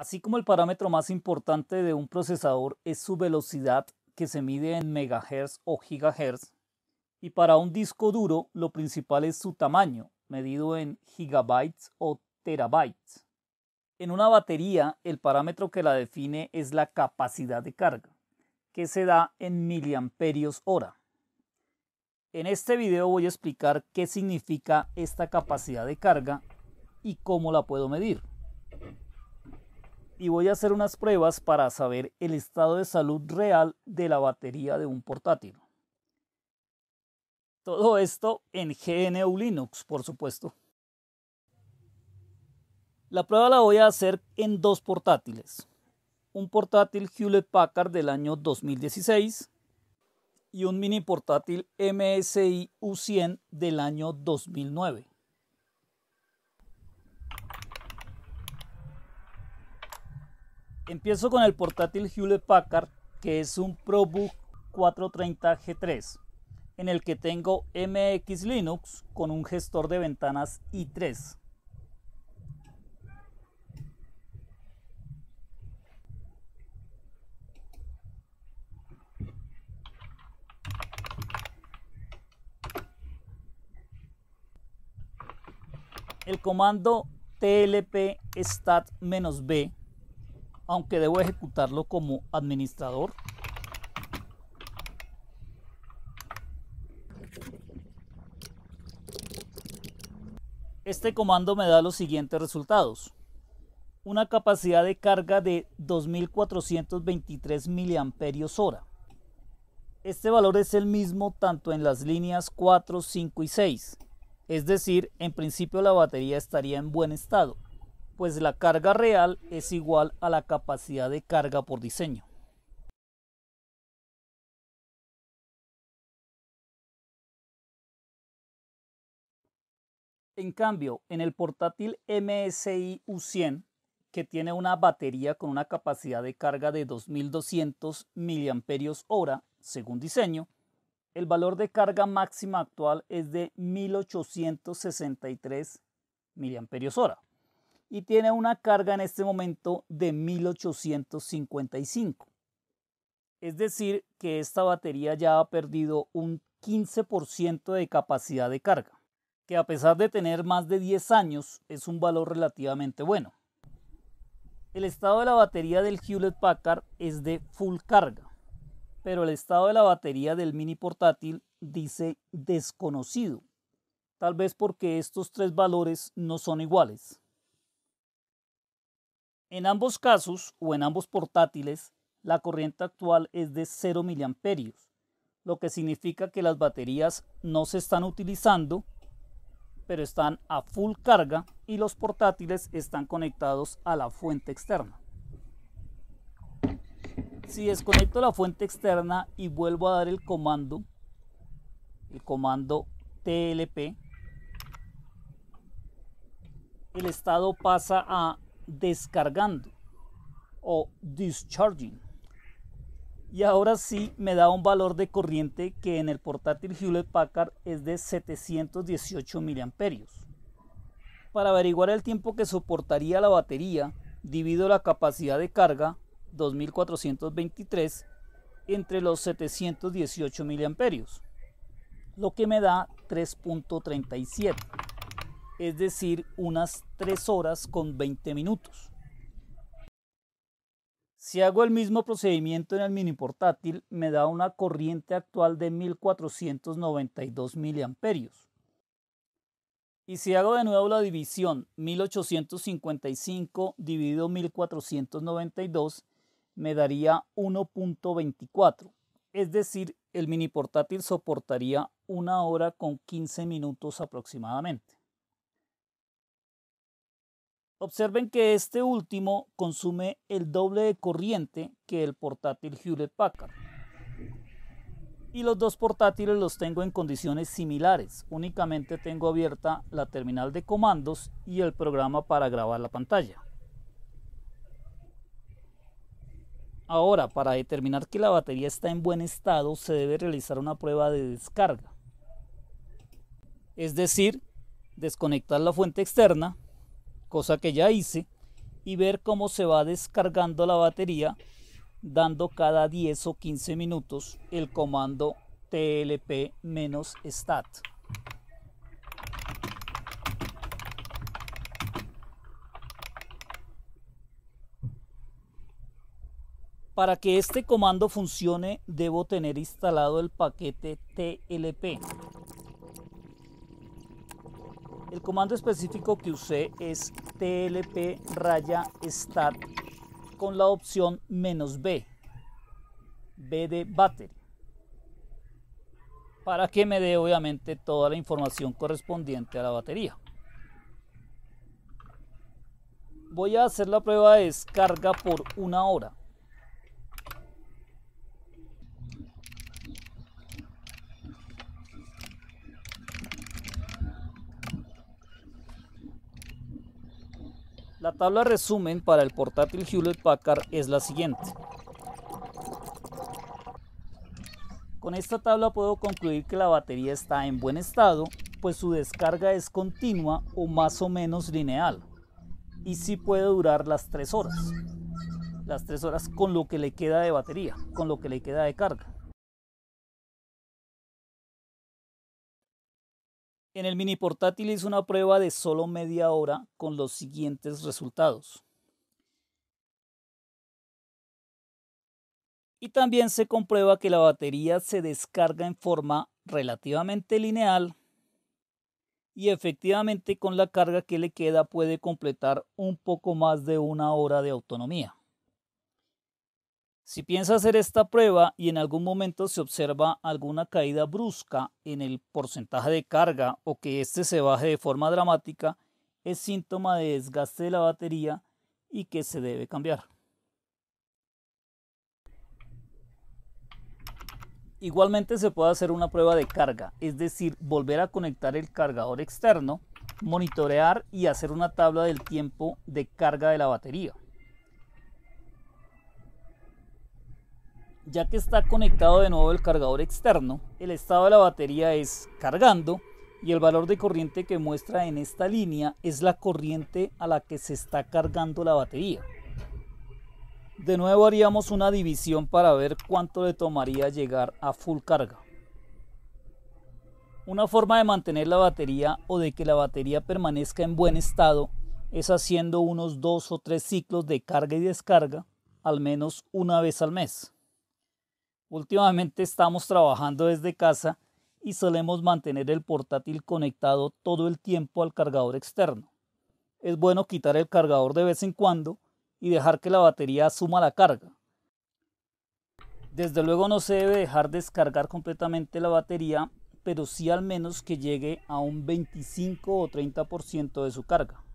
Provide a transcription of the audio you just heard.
Así como el parámetro más importante de un procesador es su velocidad que se mide en megahertz o gigahertz, y para un disco duro lo principal es su tamaño, medido en gigabytes o terabytes. En una batería el parámetro que la define es la capacidad de carga, que se da en miliamperios hora. En este video voy a explicar qué significa esta capacidad de carga y cómo la puedo medir y voy a hacer unas pruebas para saber el estado de salud real de la batería de un portátil. Todo esto en GNU Linux, por supuesto. La prueba la voy a hacer en dos portátiles. Un portátil Hewlett Packard del año 2016 y un mini portátil MSI U100 del año 2009. Empiezo con el portátil Hewlett Packard, que es un ProBook 430 G3, en el que tengo MX Linux con un gestor de ventanas i3. El comando tlp stat-b aunque debo ejecutarlo como administrador. Este comando me da los siguientes resultados. Una capacidad de carga de 2423 mAh. Este valor es el mismo tanto en las líneas 4, 5 y 6. Es decir, en principio la batería estaría en buen estado pues la carga real es igual a la capacidad de carga por diseño. En cambio, en el portátil MSI U100, que tiene una batería con una capacidad de carga de 2200 mAh según diseño, el valor de carga máxima actual es de 1863 mAh y tiene una carga en este momento de 1855. Es decir, que esta batería ya ha perdido un 15% de capacidad de carga, que a pesar de tener más de 10 años es un valor relativamente bueno. El estado de la batería del Hewlett Packard es de full carga, pero el estado de la batería del mini portátil dice desconocido, tal vez porque estos tres valores no son iguales. En ambos casos o en ambos portátiles, la corriente actual es de 0 mA, lo que significa que las baterías no se están utilizando, pero están a full carga y los portátiles están conectados a la fuente externa. Si desconecto la fuente externa y vuelvo a dar el comando, el comando TLP, el estado pasa a descargando o discharging. Y ahora sí me da un valor de corriente que en el portátil Hewlett Packard es de 718 mA. Para averiguar el tiempo que soportaría la batería, divido la capacidad de carga 2423 entre los 718 mA, lo que me da 3.37 es decir, unas 3 horas con 20 minutos. Si hago el mismo procedimiento en el mini portátil, me da una corriente actual de 1492 miliamperios. Y si hago de nuevo la división 1855 dividido 1492, me daría 1.24. Es decir, el mini portátil soportaría una hora con 15 minutos aproximadamente. Observen que este último consume el doble de corriente que el portátil Hewlett Packard. Y los dos portátiles los tengo en condiciones similares, únicamente tengo abierta la terminal de comandos y el programa para grabar la pantalla. Ahora, para determinar que la batería está en buen estado, se debe realizar una prueba de descarga. Es decir, desconectar la fuente externa cosa que ya hice, y ver cómo se va descargando la batería dando cada 10 o 15 minutos el comando tlp-stat. Para que este comando funcione debo tener instalado el paquete TLP. El comando específico que usé es tlp raya start con la opción menos "-b", "-b de battery", para que me dé obviamente toda la información correspondiente a la batería. Voy a hacer la prueba de descarga por una hora. La tabla resumen para el portátil Hewlett Packard es la siguiente. Con esta tabla puedo concluir que la batería está en buen estado, pues su descarga es continua o más o menos lineal, y sí puede durar las 3 horas. Las 3 horas con lo que le queda de batería, con lo que le queda de carga. En el mini portátil hice una prueba de solo media hora con los siguientes resultados. Y también se comprueba que la batería se descarga en forma relativamente lineal y efectivamente con la carga que le queda puede completar un poco más de una hora de autonomía. Si piensa hacer esta prueba y en algún momento se observa alguna caída brusca en el porcentaje de carga o que éste se baje de forma dramática, es síntoma de desgaste de la batería y que se debe cambiar. Igualmente se puede hacer una prueba de carga, es decir, volver a conectar el cargador externo, monitorear y hacer una tabla del tiempo de carga de la batería. ya que está conectado de nuevo el cargador externo, el estado de la batería es cargando y el valor de corriente que muestra en esta línea es la corriente a la que se está cargando la batería. De nuevo haríamos una división para ver cuánto le tomaría llegar a full carga. Una forma de mantener la batería o de que la batería permanezca en buen estado es haciendo unos dos o tres ciclos de carga y descarga, al menos una vez al mes. Últimamente estamos trabajando desde casa y solemos mantener el portátil conectado todo el tiempo al cargador externo. Es bueno quitar el cargador de vez en cuando y dejar que la batería asuma la carga. Desde luego no se debe dejar descargar completamente la batería, pero sí al menos que llegue a un 25 o 30% de su carga.